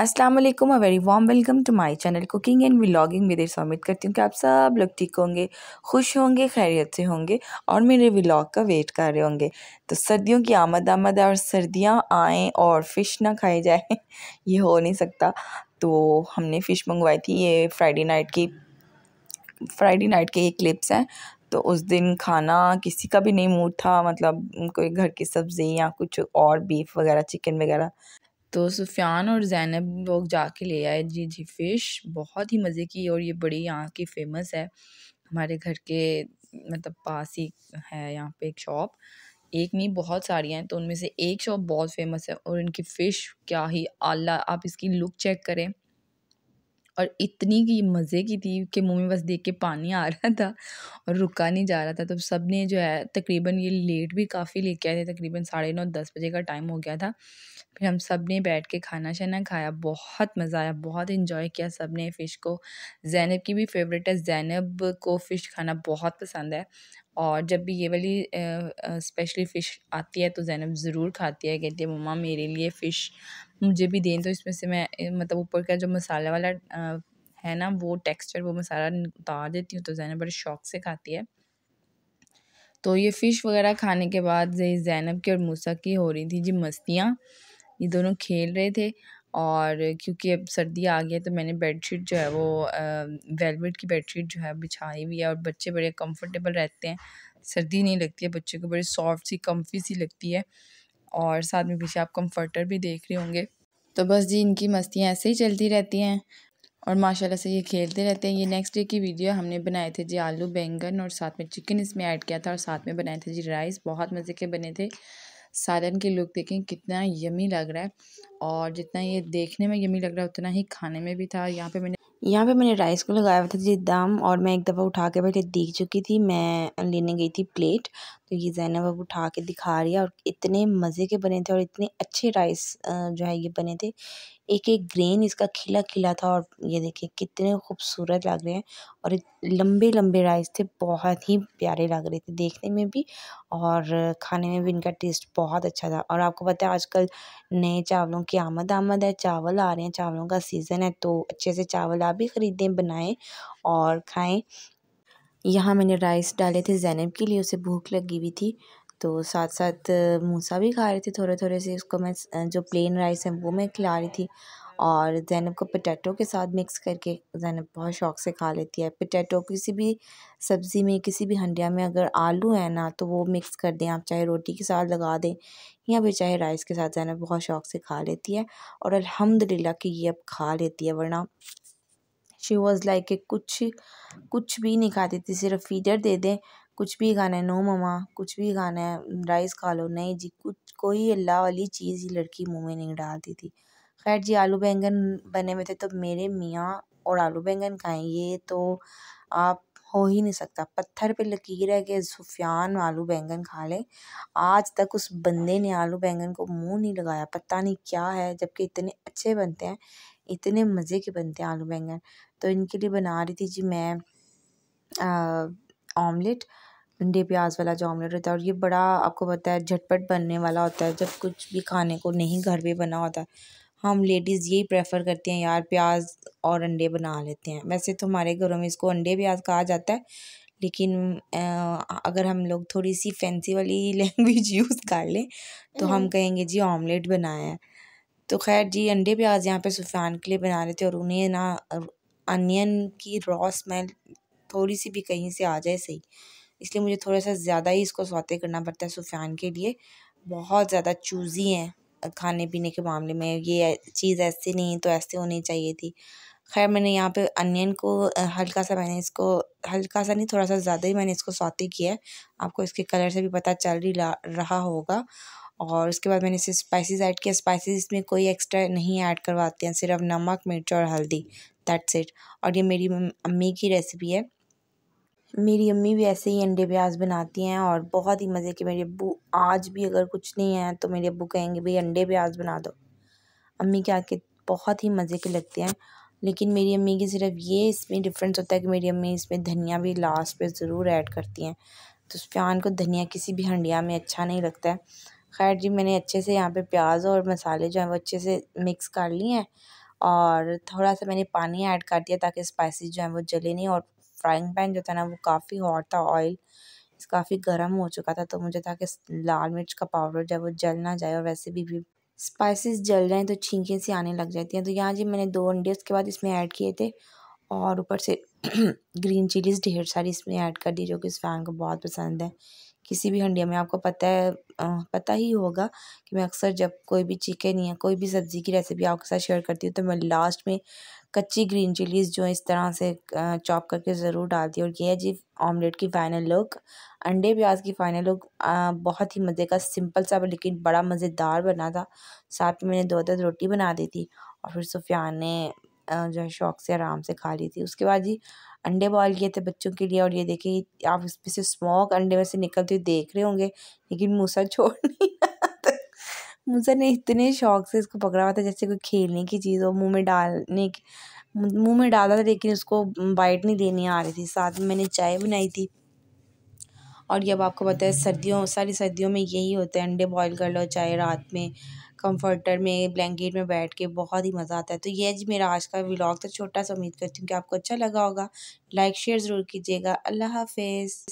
अस्सलाम वालेकुम a very warm welcome to my channel cooking and vlogging मेरे देर उम्मीद करती हूँ कि आप सब लोग ठीक होंगे खुश होंगे खैरियत से होंगे और मेरे व्लॉग का वेट कर रहे होंगे तो सर्दियों की आमद आमद और सर्दियाँ आएँ और फ़िश ना खाई जाए ये हो नहीं सकता तो हमने फ़िश मंगवाई थी ये फ्राइडे नाइट की फ्राइडे नाइट के ये क्लिप्स हैं तो उस दिन खाना किसी का भी नहीं मूड था मतलब कोई घर की सब्ज़ी या कुछ और बीफ वगैरह चिकन वगैरह तो सुफियान और ज़ैनब लोग जाके ले आए जी जी फ़िश बहुत ही मज़े की और ये बड़ी यहाँ की फ़ेमस है हमारे घर के मतलब पास ही है यहाँ पे एक शॉप एक नहीं बहुत सारी हैं तो उनमें से एक शॉप बहुत फेमस है और इनकी फ़िश क्या ही आला आप इसकी लुक चेक करें और इतनी की मज़े की थी कि मुँह में बस देख के पानी आ रहा था और रुका नहीं जा रहा था तो सब ने जो है तकरीबन ये लेट भी काफ़ी लेके आए थे तकरीबन साढ़े नौ दस बजे का टाइम हो गया था फिर हम सब ने बैठ के खाना शाना खाया बहुत मज़ा आया बहुत इन्जॉय किया सब ने फ़िश को जैनब की भी फेवरेट है जैनब को फ़िश खाना बहुत पसंद है और जब भी ये वाली स्पेशली फ़िश आती है तो जैनब ज़रूर खाती है कहती है मम्मा मेरे लिए फ़िश मुझे भी दें तो इसमें से मैं मतलब ऊपर का जो मसाला वाला है ना वो टेक्सचर वो मसाला उतार देती हूँ तो जैनब बड़े शौक से खाती है तो ये फ़िश वगैरह खाने के बाद जैनब की और मूसा की हो रही थी जी मस्तियाँ ये दोनों खेल रहे थे और क्योंकि अब सर्दी आ गई है तो मैंने बेडशीट जो है वो वेलवेट की बेडशीट जो है बिछाई हुई है और बच्चे बड़े कंफर्टेबल रहते हैं सर्दी नहीं लगती है बच्चे को बड़ी सॉफ्ट सी कम्फी सी लगती है और साथ में पीछे आप कम्फर्टर भी देख रहे होंगे तो बस जी इनकी मस्तियाँ ऐसे ही चलती रहती हैं और माशाल्लाह से ये खेलते रहते हैं ये नेक्स्ट डे की वीडियो हमने बनाए थे जी आलू बैंगन और साथ में चिकन इसमें ऐड किया था और साथ में बनाए थे जी राइस बहुत मज़े के बने थे सालन के लुक देखें कितना यमी लग रहा है और जितना ये देखने में यमी लग रहा है उतना ही खाने में भी था यहाँ पे मैंने यहाँ पे मैंने राइस को लगाया हुआ था जी दाम और मैं एक दफ़ा उठा के पहले देख चुकी थी मैं लेने गई थी प्लेट तो ये जैनब अब उठा के दिखा रही है और इतने मज़े के बने थे और इतने अच्छे राइस जो है ये बने थे एक एक ग्रेन इसका खिला खिला था और ये देखिए कितने खूबसूरत लग रहे हैं और लंबे लंबे राइस थे बहुत ही प्यारे लग रहे थे देखने में भी और खाने में भी इनका टेस्ट बहुत अच्छा था और आपको पता है आजकल नए चावलों की आमद आमद है चावल आ रहे हैं चावलों का सीज़न है तो अच्छे से चावल आप भी ख़रीदें बनाएँ और खाएँ यहाँ मैंने राइस डाले थे जैनब के लिए उसे भूख लगी हुई थी तो साथ साथ मूसा भी खा रही थी थोड़े थोड़े से उसको मैं जो प्लेन राइस है वो मैं खिला रही थी और ज़ैनब को पटेटो के साथ मिक्स करके ज़ैनब बहुत शौक़ से खा लेती है पटेटो किसी भी सब्ज़ी में किसी भी हंडिया में अगर आलू है ना तो वो मिक्स कर दें आप चाहे रोटी के साथ लगा दें या फिर चाहे राइस के साथ ज़ैनब बहुत शौक़ से खा लेती है और अल्हम्दुलिल्लाह कि ये अब खा लेती है वरना शी वॉज़ लाइक ए कुछ कुछ भी नहीं खाती थी सिर्फ फीडर दे दें कुछ भी खाना है नो ममा कुछ भी खाना है राइस खा लो नहीं जी कुछ कोई अल्लाह वाली चीज़ ही लड़की मुंह में नहीं डालती थी खैर जी आलू बैंगन बने हुए थे तो मेरे मियाँ और आलू बैंगन खाएँ ये तो आप हो ही नहीं सकता पत्थर पे लकीर है कि सुफियान आलू बैंगन खा ले आज तक उस बंदे ने आलू बैंगन को मुंह नहीं लगाया पता नहीं क्या है जबकि इतने अच्छे बनते हैं इतने मज़े के बनते हैं आलू बैंगन तो इनके लिए बना रही थी जी मैं ऑमलेट अंडे प्याज वाला जो ऑमलेट होता है और ये बड़ा आपको पता है झटपट बनने वाला होता है जब कुछ भी खाने को नहीं घर पे बना होता हम लेडीज़ यही प्रेफर करते हैं यार प्याज और अंडे बना लेते हैं वैसे तो हमारे घरों में इसको अंडे प्याज कहा जाता है लेकिन अगर हम लोग थोड़ी सी फैंसी वाली लैंग्वेज यूज़ कर लें तो हम हम्म। कहेंगे जी ऑमलेट बनाया है तो खैर जी अंडे प्याज यहाँ पे सुफान के लिए बना लेते हैं और उन्हें ना अनियन की रॉ स्मेल थोड़ी सी भी कहीं से आ जाए सही इसलिए मुझे थोड़ा सा ज़्यादा ही इसको सौते करना पड़ता है सुफियान के लिए बहुत ज़्यादा चूज़ी हैं खाने पीने के मामले में ये चीज़ ऐसी नहीं तो ऐसे होनी चाहिए थी खैर मैंने यहाँ पे अनियन को हल्का सा मैंने इसको हल्का सा नहीं थोड़ा सा ज़्यादा ही मैंने इसको सौते किया है आपको इसके कलर से भी पता चल ही रहा होगा और उसके बाद मैंने इसे स्पाइसेस ऐड किया स्पाइसेस इसमें कोई एक्स्ट्रा नहीं ऐड करवाते हैं सिर्फ नमक मिर्च और हल्दी दैट्स इट और ये मेरी अम्मी की रेसिपी है मेरी अम्मी भी ऐसे ही अंडे प्याज बनाती हैं और बहुत ही मज़े के मेरे अबू आज भी अगर कुछ नहीं है तो मेरे अबू कहेंगे भाई अंडे प्याज बना दो अम्मी के आके बहुत ही मज़े के लगते हैं लेकिन मेरी अम्मी की सिर्फ ये इसमें डिफरेंस होता है कि मेरी अम्मी इसमें धनिया भी लास्ट पे ज़रूर ऐड करती हैं तो उस को धनिया किसी भी हंडिया में अच्छा नहीं लगता है खैर जी मैंने अच्छे से यहाँ पे प्याज और मसाले जो हैं वो अच्छे से मिक्स कर लिए हैं और थोड़ा सा मैंने पानी ऐड कर दिया ताकि स्पाइसेस जो हैं वो जले नहीं और फ्राइंग पैन जो था ना वो काफ़ी हॉट था ऑयल काफ़ी गर्म हो चुका था तो मुझे था कि लाल मिर्च का पाउडर जो है वो जल ना जाए और वैसे भी, भी स्पाइसेस जल हैं तो छींकें सी आने लग जाती हैं तो यहाँ जी मैंने दो अंडे उसके बाद इसमें ऐड किए थे और ऊपर से ग्रीन चिलीज़ ढेर सारी इसमें ऐड कर दी जो कि इस फैन को बहुत पसंद है किसी भी हंडिया में आपको पता है पता ही होगा कि मैं अक्सर जब कोई भी चिकन या कोई भी सब्ज़ी की रेसिपी आपके साथ शेयर करती हूँ तो मैं लास्ट में कच्ची ग्रीन चिलीज़ जो इस तरह से चॉप करके ज़रूर डालती हूँ और ये है जी ऑमलेट की फ़ाइनल लुक अंडे प्याज की फ़ाइनल लुक बहुत ही मज़े का सिंपल सा लेकिन बड़ा मज़ेदार बना था साथ में मैंने दो दर्द रोटी बना दी थी और फिर सुफियान ने जो है शौक से आराम से खा ली थी उसके बाद जी अंडे बॉयल किए थे बच्चों के लिए और ये देखिए आप इसमें से स्मोक अंडे में से निकलते हुए देख रहे होंगे लेकिन मूसा छोड़ नहीं मूसा ने इतने शौक से इसको पकड़ा हुआ था जैसे कोई खेलने की चीज़ हो मुँह में डालने की मुँह में डाला था लेकिन उसको बाइट नहीं देनी आ रही थी साथ में मैंने चाय बनाई थी और ये अब आपको पता है सर्दियों सारी सर्दियों में यही होता है अंडे बॉईल कर लो चाहे रात में कंफर्टर में ब्लैंकेट में बैठ के बहुत ही मज़ा आता है तो ये जी मेरा आज का व्लॉग तो छोटा सा उम्मीद करती हूँ कि आपको अच्छा लगा होगा लाइक शेयर ज़रूर कीजिएगा अल्लाह हाफिज़